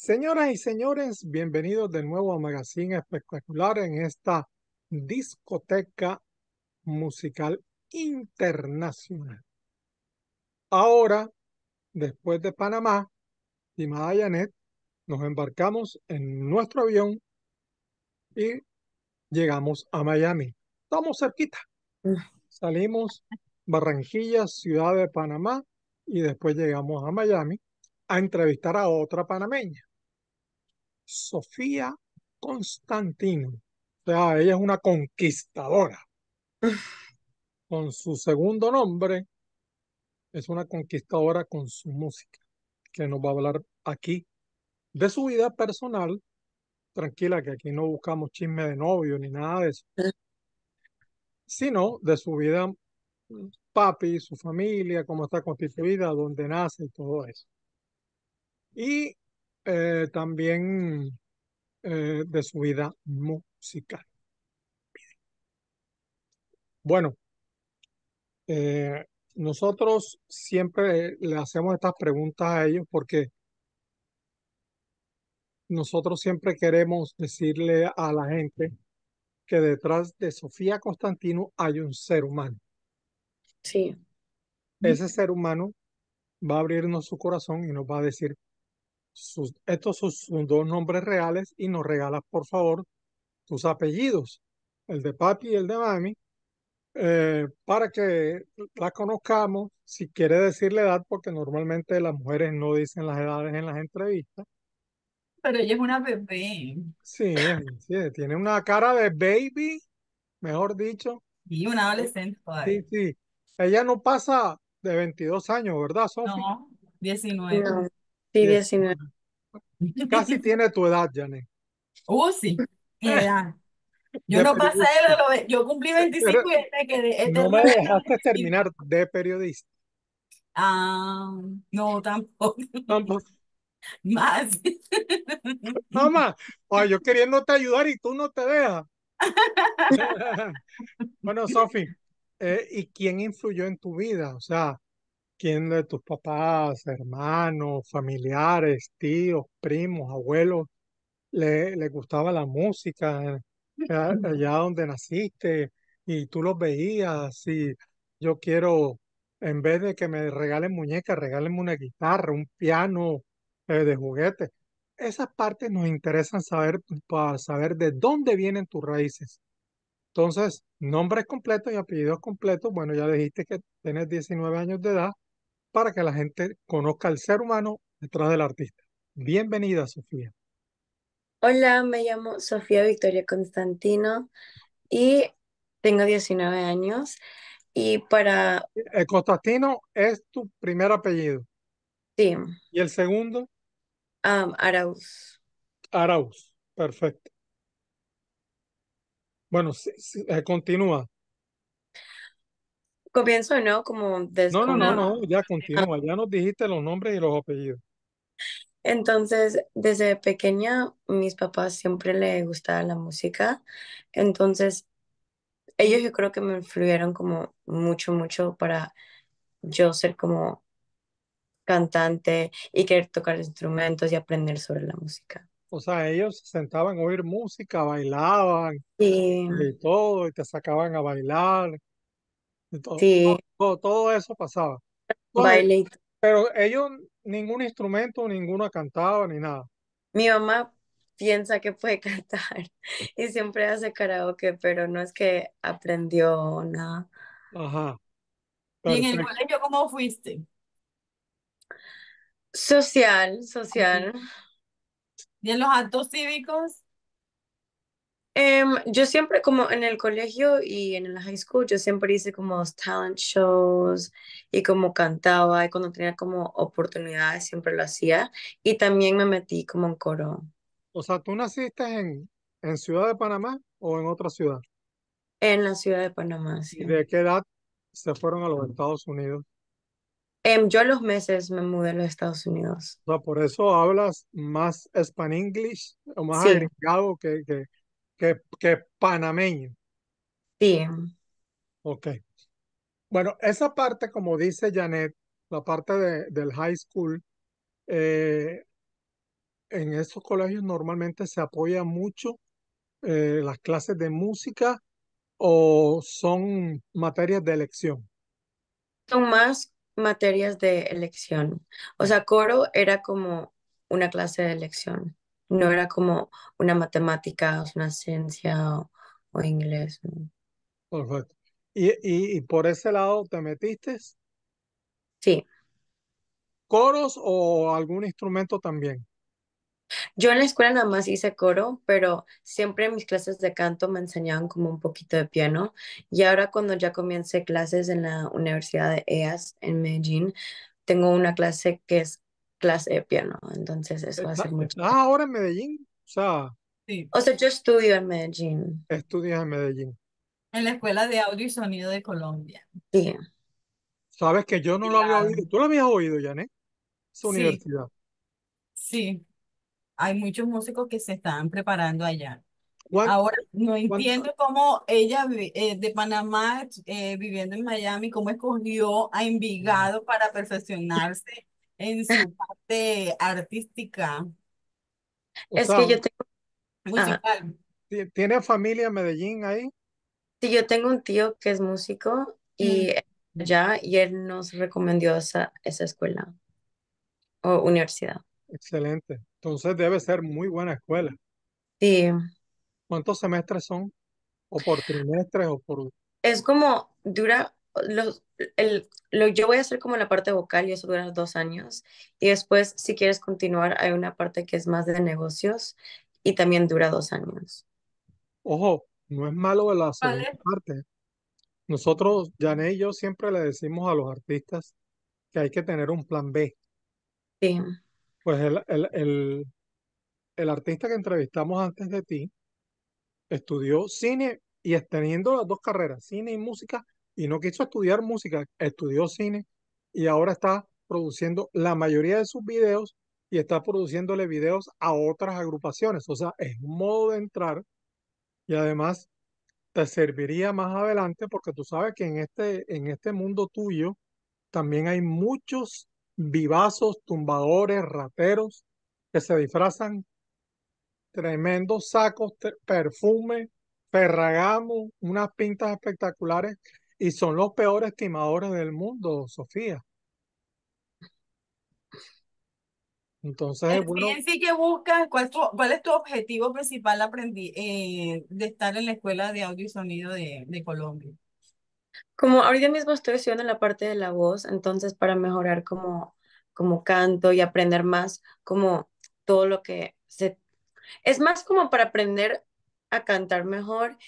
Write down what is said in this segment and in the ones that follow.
Señoras y señores, bienvenidos de nuevo a Magazine Espectacular en esta discoteca musical internacional. Ahora, después de Panamá, y Madayanet, nos embarcamos en nuestro avión y llegamos a Miami. Estamos cerquita. Salimos Barranquilla, ciudad de Panamá, y después llegamos a Miami a entrevistar a otra panameña. Sofía Constantino. O sea, ella es una conquistadora. Con su segundo nombre, es una conquistadora con su música, que nos va a hablar aquí de su vida personal. Tranquila, que aquí no buscamos chisme de novio ni nada de eso, sino de su vida, papi, su familia, cómo está constituida, dónde nace y todo eso. Y eh, también eh, de su vida musical. Bueno, eh, nosotros siempre le hacemos estas preguntas a ellos porque nosotros siempre queremos decirle a la gente que detrás de Sofía Constantino hay un ser humano. Sí. Ese ser humano va a abrirnos su corazón y nos va a decir estos son sus dos nombres reales y nos regalas, por favor, tus apellidos, el de papi y el de mami, eh, para que la conozcamos, si quiere decir la edad, porque normalmente las mujeres no dicen las edades en las entrevistas. Pero ella es una bebé. Sí, tiene una cara de baby, mejor dicho. Y una adolescente Sí, sí. Ella no pasa de 22 años, ¿verdad, No, 19. Sí, 19. Este, casi tiene tu edad, Janet. Oh, sí, mi edad. Yo no pasé, lo, yo cumplí 25 y este quedé. Este no me dejaste terminar de periodista. Ah, no, tampoco. Tampoco. Más. Yo quería yo queriéndote ayudar y tú no te dejas. bueno, Sofi, eh, ¿y quién influyó en tu vida? O sea, quién de tus papás, hermanos, familiares, tíos, primos, abuelos, le, le gustaba la música, eh, allá donde naciste, y tú los veías, y yo quiero, en vez de que me regalen muñecas, regálenme una guitarra, un piano eh, de juguete. Esas partes nos interesan saber para saber de dónde vienen tus raíces. Entonces, nombres completos y apellidos completos. Bueno, ya dijiste que tienes 19 años de edad para que la gente conozca al ser humano detrás del artista. Bienvenida, Sofía. Hola, me llamo Sofía Victoria Constantino y tengo 19 años. Y para... Eh, Constantino es tu primer apellido. Sí. ¿Y el segundo? Um, Arauz. Arauz, perfecto. Bueno, eh, continúa. Comienzo, ¿no? Como desde no, no, no, ya continúa, ya nos dijiste los nombres y los apellidos. Entonces, desde pequeña, mis papás siempre le gustaba la música. Entonces, ellos yo creo que me influyeron como mucho, mucho para yo ser como cantante y querer tocar instrumentos y aprender sobre la música. O sea, ellos se sentaban a oír música, bailaban y todo, y te sacaban a bailar sí. todo, eso pasaba. Pero ellos, ningún instrumento, ninguno cantaba ni nada. Mi mamá piensa que puede cantar y siempre hace karaoke, pero no es que aprendió nada. Ajá. ¿Y en el colegio cómo fuiste? Social, social. ¿Y en los actos cívicos? Em, yo siempre, como en el colegio y en la high school, yo siempre hice como talent shows y como cantaba y cuando tenía como oportunidades siempre lo hacía y también me metí como en coro. O sea, ¿tú naciste en, en Ciudad de Panamá o en otra ciudad? En la Ciudad de Panamá, sí. de qué edad se fueron a los Estados Unidos? Em, yo a los meses me mudé a los Estados Unidos. O sea, por eso hablas más Spanish English o más sí. que que, que es panameño. Sí. Ok. Bueno, esa parte, como dice Janet, la parte de, del high school, eh, en esos colegios normalmente se apoya mucho eh, las clases de música o son materias de elección? Son más materias de elección. O sea, coro era como una clase de elección no era como una matemática, una ciencia o, inglés. Perfecto. ¿Y, y, por ese lado te metiste? Sí. ¿Coros o algún instrumento también? Yo en la escuela nada más hice coro, pero siempre en mis clases de canto me enseñaban como un poquito de piano. Y ahora cuando ya comencé clases en la Universidad de EAS en Medellín, tengo una clase que es clase de piano, entonces eso a hace mucho. Ah, ahora en Medellín? O sea, sí. o sea, yo estudio en Medellín. Estudias en Medellín. En la Escuela de Audio y Sonido de Colombia. Sí. Sabes que yo no lo había oído. ¿Tú lo habías oído, Janet? Su universidad. Sí. Hay muchos músicos que se están preparando allá. Ahora no entiendo cómo ella eh, de Panamá, eh, viviendo en Miami, cómo escogió a Envigado para perfeccionarse en su parte artística. es que yo tengo... Musical. ¿Tiene familia en Medellín ahí? Sí, yo tengo un tío que es músico y mm. ya, y él nos recomendó esa, esa escuela o universidad. Excelente. Entonces debe ser muy buena escuela. Sí. ¿Cuántos semestres son? ¿O por trimestres o por...? Es como, dura los, el, lo, yo voy a hacer como la parte vocal y eso dura dos años. Y después, si quieres continuar, hay una parte que es más de negocios y también dura dos años. Ojo, no es malo la segunda parte. Nosotros, Jané y yo, siempre le decimos a los artistas que hay que tener un plan B. Sí. Pues el, el, el, el artista que entrevistamos antes de ti estudió cine y teniendo las dos carreras, cine y música, y no quiso estudiar música, estudió cine y ahora está produciendo la mayoría de sus videos y está produciéndole videos a otras agrupaciones. O sea, es un modo de entrar y además te serviría más adelante porque tú sabes que en este, en este mundo tuyo también hay muchos vivazos, tumbadores, rateros que se disfrazan tremendos sacos, perfume, ferragamo, unas pintas espectaculares y son los peores timadores del mundo, Sofía. Entonces, bueno. sí que ¿cuál, es tu objetivo principal aprendí, eh, de estar en la Escuela de Audio y Sonido de, Colombia? Como ahorita mismo estoy estudiando la parte de la voz, entonces para mejorar como, como canto y aprender más como todo lo que se... Es más como para aprender a cantar mejor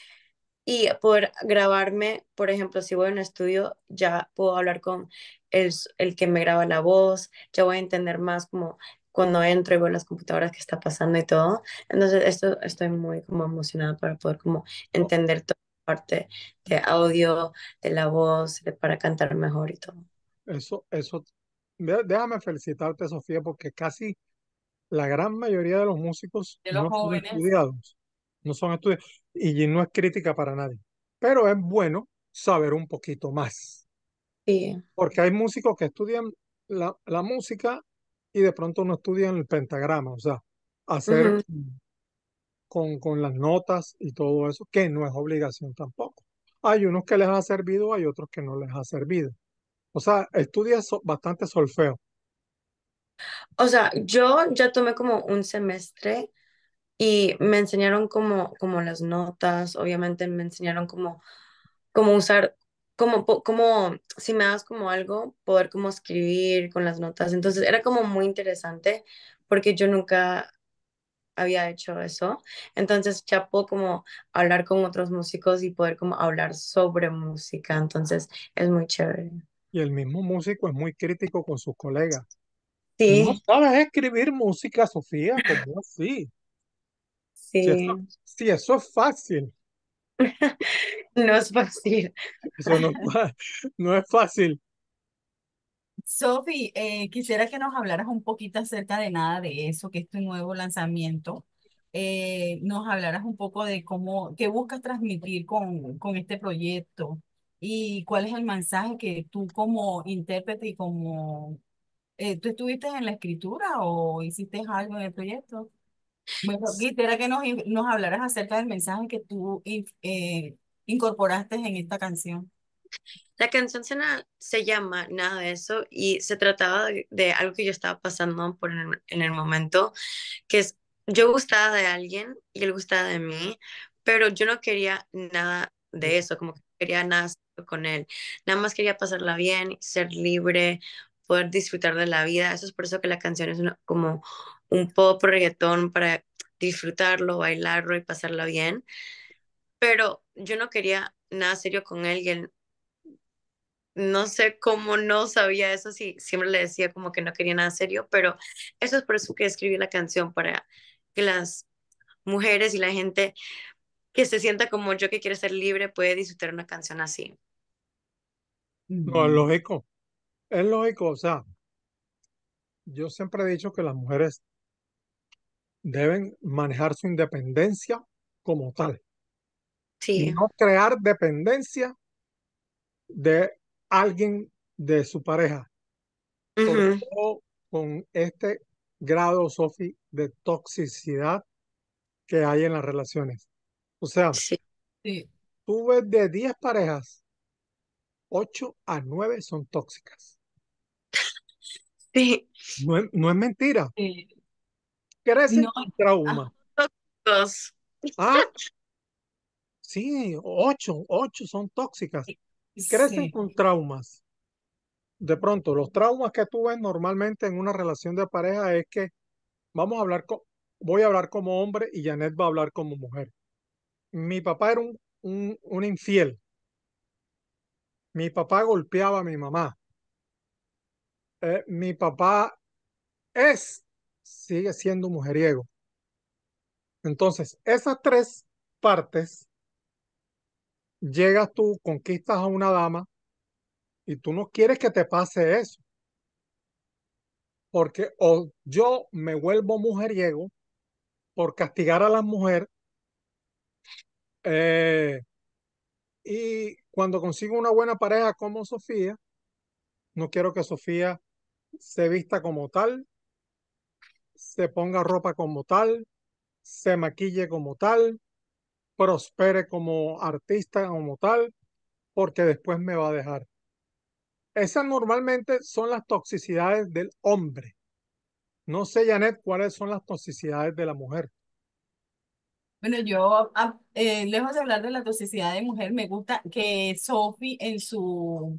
y poder grabarme, por ejemplo, si voy a un estudio, ya puedo hablar con el, que me graba la voz, ya voy a entender más como cuando entro y veo las computadoras que está pasando y todo. Entonces, esto estoy muy como emocionada para poder como entender toda la parte de audio, de la voz, para cantar mejor y todo. Eso, eso, déjame felicitarte, Sofía, porque casi la gran mayoría de los músicos no estudiados no son estudios, y no es crítica para nadie. Pero es bueno saber un poquito más. Porque hay músicos que estudian la, música y de pronto no estudian el pentagrama, o sea, hacer con, con las notas y todo eso, que no es obligación tampoco. Hay unos que les ha servido, hay otros que no les ha servido. O sea, estudia bastante solfeo. O sea, yo ya tomé como un semestre y me enseñaron como, como las notas, obviamente me enseñaron como, como usar, como, como si me das como algo, poder como escribir con las notas. Entonces era como muy interesante porque yo nunca había hecho eso. Entonces ya puedo como hablar con otros músicos y poder como hablar sobre música. Entonces es muy chévere. Y el mismo músico es muy crítico con sus colegas. Sí. No sabes escribir música, Sofía, sí Sí. eso, es fácil. no es fácil. Eso no, es fácil. Sofi, eh, quisiera que nos hablaras un poquito acerca de nada de eso, que es tu nuevo lanzamiento. Eh, nos hablaras un poco de cómo, qué buscas transmitir con, con este proyecto y cuál es el mensaje que tú como intérprete y como... Eh, ¿Tú estuviste en la escritura o hiciste algo en el proyecto? Bueno, quisiera que nos, nos hablaras acerca del mensaje que tú eh, incorporaste en esta canción. La canción se, se, llama Nada de eso y se trataba de, algo que yo estaba pasando por en el momento, que es yo gustaba de alguien y él gustaba de mí, pero yo no quería nada de eso, como que quería nada con él, nada más quería pasarla bien, ser libre, poder disfrutar de la vida. Eso es por eso que la canción es como un pop reggaetón para disfrutarlo, bailarlo y pasarlo bien. Pero yo no quería nada serio con él y no sé cómo no sabía eso, si siempre le decía como que no quería nada serio, pero eso es por eso que escribí la canción, para que las mujeres y la gente que se sienta como yo que quiere ser libre puede disfrutar una canción así. No, lógico, es lógico, o sea, yo siempre he dicho que las mujeres deben manejar su independencia como tal. Sí. Y no crear dependencia de alguien de su pareja. con este grado, Sofi, de toxicidad que hay en las relaciones. O sea, sí. tú de 10 parejas, 8 a 9 son tóxicas. No, es, mentira. Crecen con trauma. Ah, sí, ocho, ocho son tóxicas. Crecen con traumas. De pronto, los traumas que tú ves normalmente en una relación de pareja es que vamos a hablar, voy a hablar como hombre y Janet va a hablar como mujer. Mi papá era un, un infiel. Mi papá golpeaba a mi mamá. Eh, mi papá es, sigue siendo mujeriego. Entonces, esas tres partes, llegas tú, conquistas a una dama y tú no quieres que te pase eso. Porque o yo me vuelvo mujeriego por castigar a la mujer eh, y cuando consigo una buena pareja como Sofía, no quiero que Sofía se vista como tal, se ponga ropa como tal, se maquille como tal, prospere como artista como tal, porque después me va a dejar. Esas normalmente son las toxicidades del hombre. No sé, Janet, cuáles son las toxicidades de la mujer. Bueno, yo, ah, eh, lejos de hablar de la toxicidad de mujer, me gusta que Sophie en su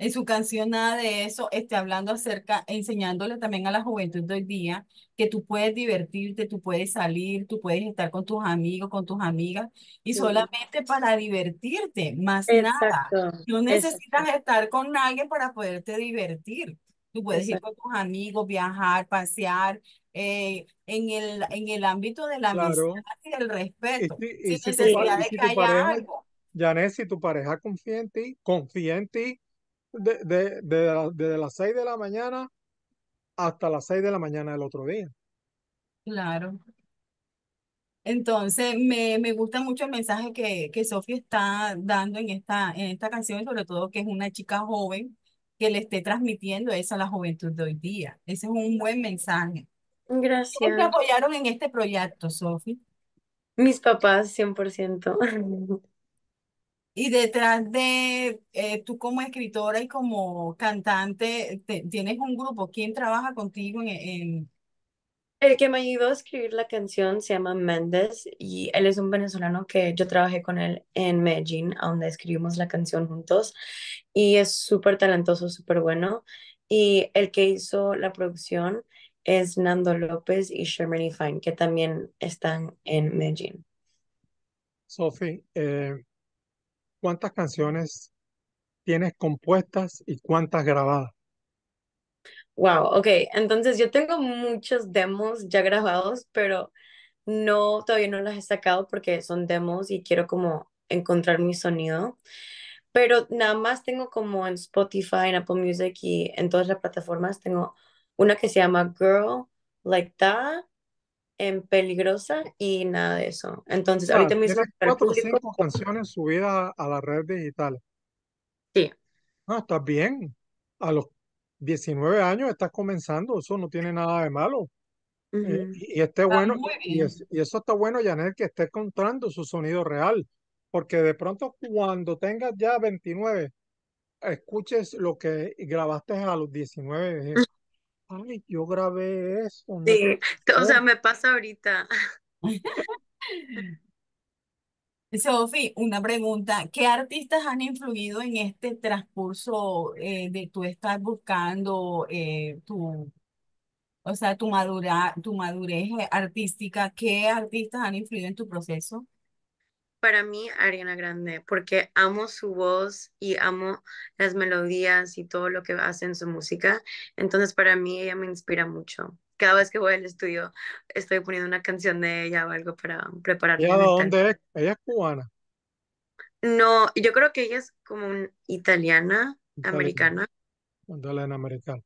en su canción nada de eso, esté hablando acerca, enseñándole también a la juventud de hoy día que tú puedes divertirte, tú puedes salir, tú puedes estar con tus amigos, con tus amigas y solamente para divertirte, más nada. No necesitas estar con alguien para poderte divertir. Tú puedes ir con tus amigos, viajar, pasear, eh, en, el, en el ámbito de la amistad y el respeto, si necesidad tu, pareja, algo. Janet, tu pareja confía en ti, de, desde las 6 de la mañana hasta las 6 de la mañana del otro día. Claro. Entonces, me, me gusta mucho el mensaje que, que Sofía está dando en esta, en esta canción, sobre todo que es una chica joven que le esté transmitiendo eso a la juventud de hoy día. Ese es un buen mensaje. Gracias. ¿Quién apoyaron en este proyecto, Sofi? Mis papás, 100%. Y detrás de eh, tú como escritora y como cantante, tienes un grupo. ¿Quién trabaja contigo en, El que me ayudó a escribir la canción se llama Méndez y él es un venezolano que yo trabajé con él en Medellín, donde escribimos la canción juntos y es súper talentoso, súper bueno. Y el que hizo la producción es Nando López y Sherman Fine, que también están en Medellín. Sophie, eh, ¿Cuántas canciones tienes compuestas y cuántas grabadas? Wow, ok. Entonces yo tengo muchos demos ya grabados, pero no, todavía no las he sacado porque son demos y quiero como encontrar mi sonido. Pero nada más tengo como en Spotify, en Apple Music y en todas las plataformas tengo una que se llama Girl Like That en Peligrosa y nada de eso. Entonces, ah, ahorita mismo... cuatro o cinco canciones subidas a la red digital. Sí. No, estás bien. A los 19 años estás comenzando, eso no tiene nada de malo. Eh, y este bueno, y, eso está bueno, Janet, que esté encontrando su sonido real, porque de pronto cuando tengas ya 29, escuches lo que grabaste a los 19, Ay, yo grabé eso. Sí, o sea, me pasa ahorita. Sofi, una pregunta. ¿Qué artistas han influido en este transcurso eh, de tú estás buscando eh, tu, o sea, tu madura, tu madurez artística? ¿Qué artistas han influido en tu proceso? para mí Ariana Grande, porque amo su voz y amo las melodías y todo lo que hace en su música. Entonces, para mí ella me inspira mucho. Cada vez que voy al estudio, estoy poniendo una canción de ella o algo para prepararme. ¿Ella de dónde es? ¿Ella es cubana? No, yo creo que ella es como un italiana, americana. Italiana americana.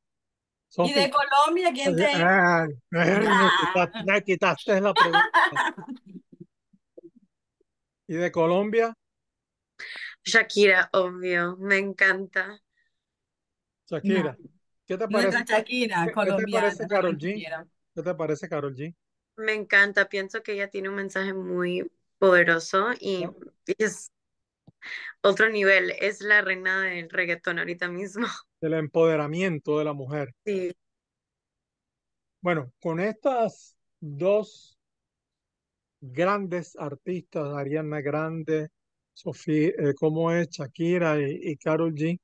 ¿Y de Colombia quién te...? la ¿Y de Colombia? Shakira, obvio, me encanta. Shakira. ¿Qué te parece? Shakira, ¿Qué, ¿Qué te parece Karol G? ¿Qué te parece Karol G? Me encanta, pienso que ella tiene un mensaje muy poderoso y, es otro nivel, es la reina del reggaetón ahorita mismo. Del empoderamiento de la mujer. Sí. Bueno, con estas dos grandes artistas, Ariana Grande, Sofía, eh, ¿cómo es? Shakira y, Carol G.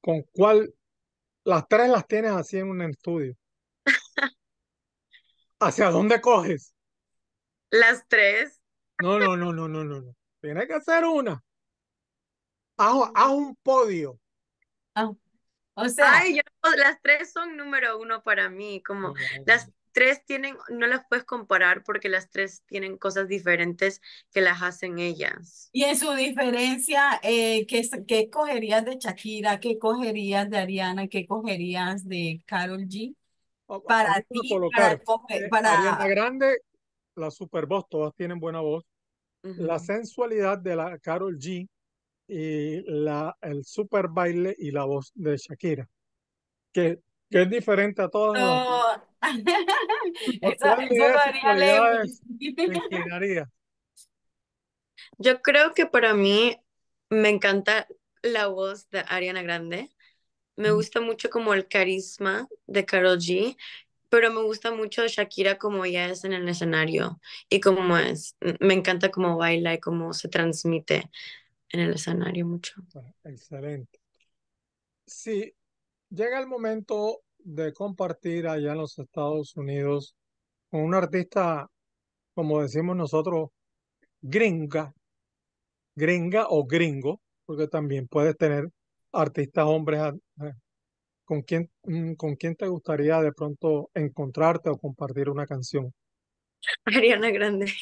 ¿Con cuál? Las tres las tienes así en un estudio. ¿Hacia dónde coges? Las tres. No, no, no, no, no, no, no. Tiene que ser una. Haz, un podio. Ah, o sea, Ay, las tres son número uno para mí, como tres tienen, no las puedes comparar porque las tres tienen cosas diferentes que las hacen ellas. Y en su diferencia, eh, ¿qué, ¿qué, cogerías de Shakira? ¿Qué cogerías de Ariana? ¿Qué cogerías de Carol G? Ah, para ti, para, para... Grande, la Super Voz, todas tienen buena voz. La sensualidad de la Carol G y la, el super baile y la voz de Shakira. Que que es diferente a todas no. las... Yo creo que para mí me encanta la voz de Ariana Grande. Me gusta mucho como el carisma de Carol G, pero me gusta mucho Shakira como ella es en el escenario y como es. Mm, me encanta cómo baila y cómo se transmite en el escenario mucho. Ah, excelente. Sí, Llega el momento de compartir allá en los Estados Unidos con un artista, como decimos nosotros, gringa, gringa o gringo, porque también puedes tener artistas hombres eh, con quién mm, con quién te gustaría de pronto encontrarte o compartir una canción. Ariana Grande.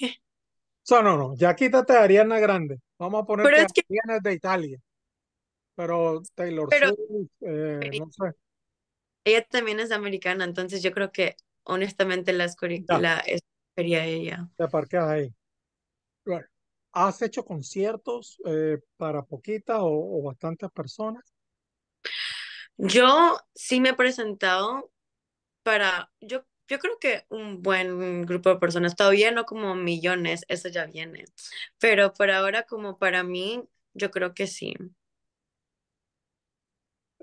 No, no, no, ya quítate a Ariana Grande. Vamos a poner Ariana es de Italia pero Taylor eh, no sé. Ella también es americana, entonces yo creo que honestamente la, escurrícula sería ella. Te ahí. ¿Has hecho conciertos eh, para poquitas o, bastantes personas? Yo sí me he presentado para, yo, yo creo que un buen grupo de personas, todavía no como millones, eso ya viene, pero por ahora como para mí, yo creo que sí.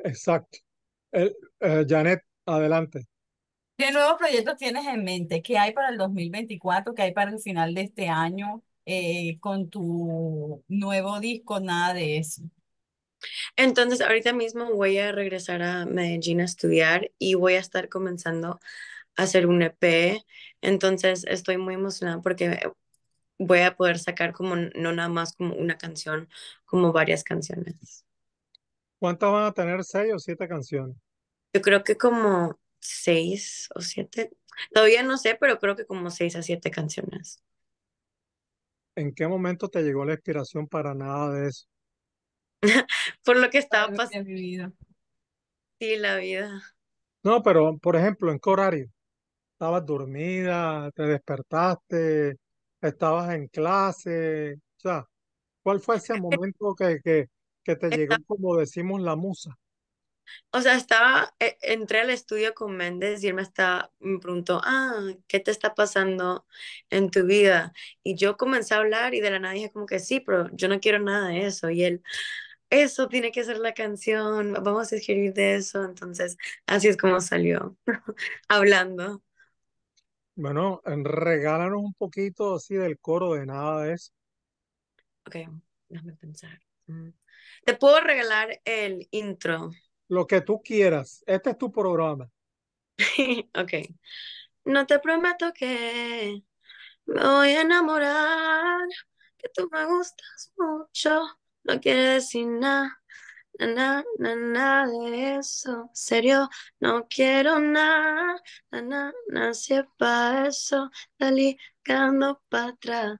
Exacto. Eh, Janet, adelante. ¿Qué nuevos proyectos tienes en mente? ¿Qué hay para el 2024? ¿Qué hay para el final de este año eh, con tu nuevo disco? Nada de eso. Entonces, ahorita mismo voy a regresar a Medellín a estudiar y voy a estar comenzando a hacer un EP. Entonces, estoy muy emocionada porque voy a poder sacar como no nada más como una canción, como varias canciones. ¿Cuántas van a tener? ¿Seis o siete canciones? Yo creo que como seis o siete. Todavía no sé, pero creo que como seis a siete canciones. ¿En qué momento te llegó la inspiración para nada de eso? por lo que estaba pasando. Mi vida. Sí, la vida. No, pero por ejemplo, ¿en qué horario? ¿Estabas dormida? ¿Te despertaste? ¿Estabas en clase? O sea, ¿cuál fue ese momento que, que, que te llegó, como decimos, la musa. O sea, estaba, eh, entré al estudio con Méndez y él me, estaba, me preguntó, ah, ¿qué te está pasando en tu vida? Y yo comencé a hablar y de la nada dije como que sí, pero yo no quiero nada de eso. Y él, eso tiene que ser la canción, vamos a escribir de eso. Entonces, así es como salió, hablando. Bueno, regálanos un poquito así del coro de nada de eso. Ok, déjame pensar. Mm. Te puedo regalar el intro. Lo que tú quieras. Este es tu programa. ok. No te prometo que me voy a enamorar, que tú me gustas mucho. No quiere decir nada, nada, nada de eso. Serio, no quiero nada, nada, nada, si es para eso. Está para atrás.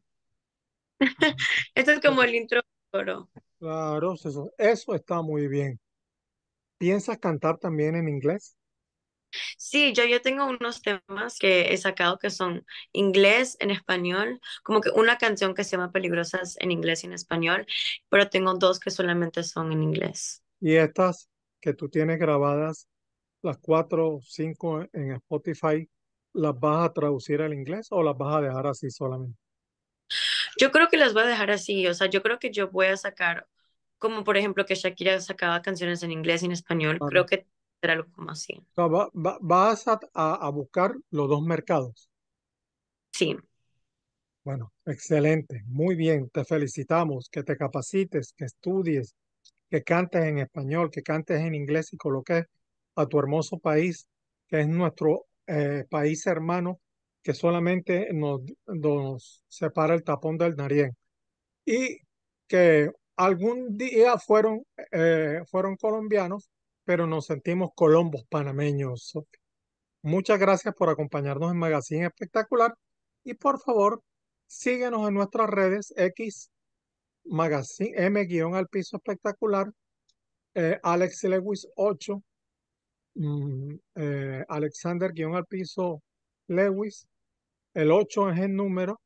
Esto es como el intro. Claro, eso, eso está muy bien. ¿Piensas cantar también en inglés? Sí, yo, ya tengo unos temas que he sacado que son inglés en español, como que una canción que se llama Peligrosas en inglés y en español, pero tengo dos que solamente son en inglés. ¿Y estas que tú tienes grabadas, las cuatro o cinco en Spotify, las vas a traducir al inglés o las vas a dejar así solamente? Yo creo que las voy a dejar así, o sea, yo creo que yo voy a sacar, como por ejemplo que Shakira sacaba canciones en inglés y en español, creo que será algo como así. vas a, buscar los dos mercados. Sí. Bueno, excelente, muy bien, te felicitamos, que te capacites, que estudies, que cantes en español, que cantes en inglés y coloques a tu hermoso país, que es nuestro eh, país hermano, que solamente nos, separa el tapón del narién. y que algún día fueron, eh, fueron colombianos, pero nos sentimos colombos panameños. Muchas gracias por acompañarnos en Magazine Espectacular y por favor síguenos en nuestras redes X Magazine M guión al piso espectacular eh, Alex Lewis 8 mm, eh, Alexander guión al piso Lewis el 8 es el número.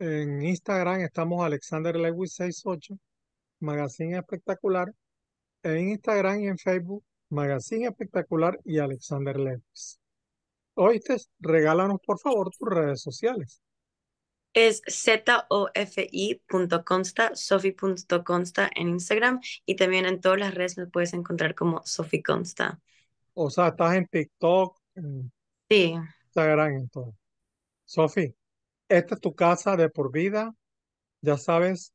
En Instagram estamos Alexander Lewis 68, Magazine Espectacular. En Instagram y en Facebook, Magazine Espectacular y Alexander Lewis. Oíste, regálanos por favor tus redes sociales. Es zofi.consta, sofi.consta en Instagram y también en todas las redes me puedes encontrar como Sofi Consta. O sea, estás en TikTok, en sí. Instagram, en todo. Sofi, esta es tu casa de por vida. Ya sabes,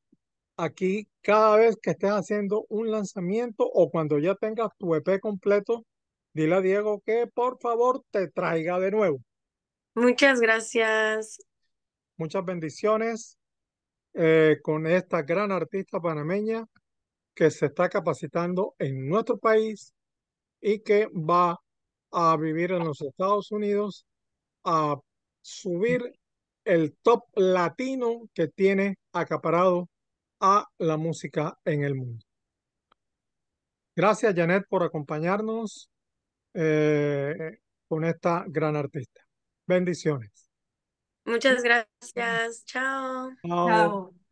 aquí cada vez que estés haciendo un lanzamiento o cuando ya tengas tu EP completo, dile a Diego que por favor te traiga de nuevo. Muchas gracias. Muchas bendiciones eh, con esta gran artista panameña que se está capacitando en nuestro país y que va a vivir en los Estados Unidos a subir el top latino que tiene acaparado a la música en el mundo. Gracias, Janet, por acompañarnos eh, con esta gran artista. Bendiciones. Muchas gracias. Chao. Chao.